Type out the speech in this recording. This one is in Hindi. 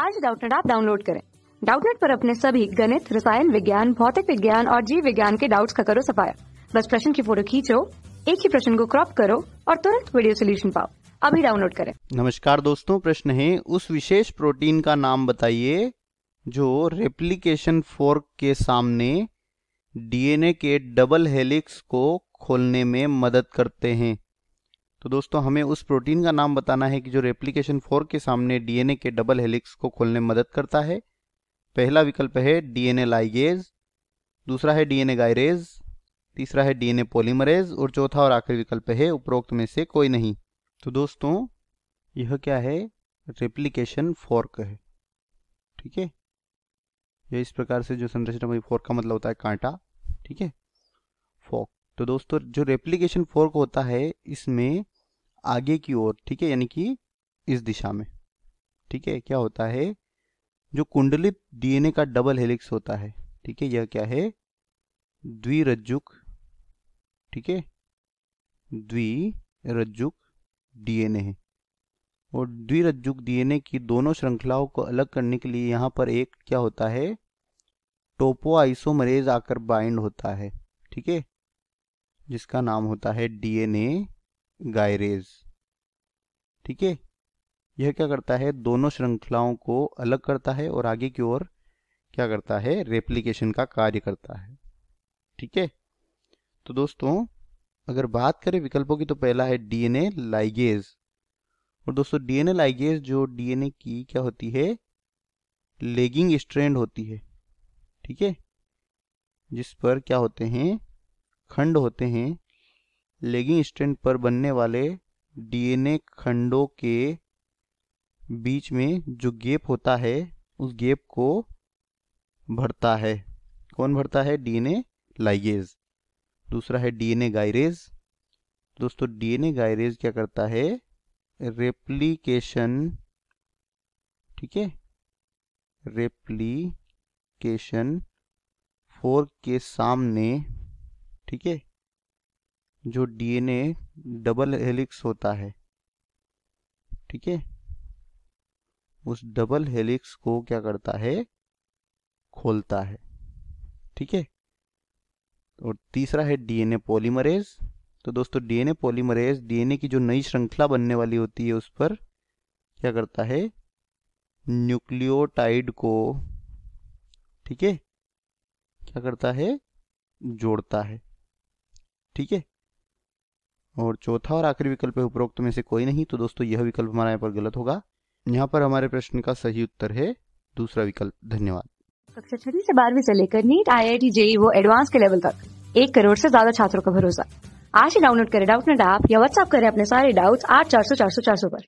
आज डाउटनेट आप डाउनलोड करें डाउटनेट पर अपने सभी गणित रसायन विज्ञान भौतिक विज्ञान और जीव विज्ञान के डाउट्स का करो सफाया बस प्रश्न की फोटो खींचो एक ही प्रश्न को क्रॉप करो और तुरंत वीडियो सोल्यूशन पाओ अभी डाउनलोड करें नमस्कार दोस्तों प्रश्न है उस विशेष प्रोटीन का नाम बताइए जो रेप्लीकेशन फोर्क के सामने डीएनए के डबल हेलिक्स को खोलने में मदद करते हैं तो दोस्तों हमें उस प्रोटीन का नाम बताना है कि जो रेप्लीकेशन फोर के सामने डीएनए के डबल हेलिक्स को खोलने में मदद करता है पहला विकल्प है डीएनए लाइगेज दूसरा है डीएनए गायरेज तीसरा है डीएनए पॉलीमरेज और चौथा और आखिरी विकल्प है उपरोक्त में से कोई नहीं तो दोस्तों यह क्या है रेप्लीकेशन फोर्क है ठीक है यह इस प्रकार से जो संरचना फोर्क का मतलब होता है कांटा ठीक है तो दोस्तों जो रेप्लीकेशन फोर्क होता है इसमें आगे की ओर ठीक है यानी कि इस दिशा में ठीक है क्या होता है जो कुंडलित डीएनए का डबल हेलिक्स होता है ठीक है यह क्या है द्विरज्जुक ठीक है द्विरज्जुक डीएनए है और द्विरज्जुक डीएनए की दोनों श्रृंखलाओं को अलग करने के लिए यहां पर एक क्या होता है टोपो आइसोमरेज आकर बाइंड होता है ठीक है जिसका नाम होता है डीएनए गायरेज ठीक है यह क्या करता है दोनों श्रृंखलाओं को अलग करता है और आगे की ओर क्या करता है रेप्लिकेशन का कार्य करता है ठीक है तो दोस्तों अगर बात करें विकल्पों की तो पहला है डीएनए लाइगेज और दोस्तों डीएनए लाइगेज जो डीएनए की क्या होती है लेगिंग स्ट्रेंड होती है ठीक है जिस पर क्या होते हैं खंड होते हैं लेगिंग स्टैंड पर बनने वाले डीएनए खंडों के बीच में जो गैप होता है उस गैप को भरता है कौन भरता है डीएनए लाइगेज दूसरा है डीएनए गायरेज दोस्तों डीएनए गायरेज क्या करता है रेप्लीकेशन ठीक है रेप्लीकेशन फोर के सामने ठीक है जो डीएनए डबल हेलिक्स होता है ठीक है उस डबल हेलिक्स को क्या करता है खोलता है ठीक है और तीसरा है डीएनए पॉलीमरेज तो दोस्तों डीएनए पॉलीमरेज डीएनए की जो नई श्रृंखला बनने वाली होती है उस पर क्या करता है न्यूक्लियोटाइड को ठीक है क्या करता है जोड़ता है ठीक है और चौथा और आखिरी विकल्प है उपरोक्त में से कोई नहीं तो दोस्तों यह विकल्प हमारा यहाँ पर गलत होगा यहाँ पर हमारे प्रश्न का सही उत्तर है दूसरा विकल्प धन्यवाद कक्षा छठी से बारहवीं से लेकर NEET I I T JEE वो एडवांस के लेवल तक एक करोड़ से ज्यादा छात्रों का भरोसा आज ही डाउनलोड करें डाउट नेट ऐप या व्हाट्सअप करें अपने सारे डाउट्स आठ चार सौ चार सौ चार सौ पर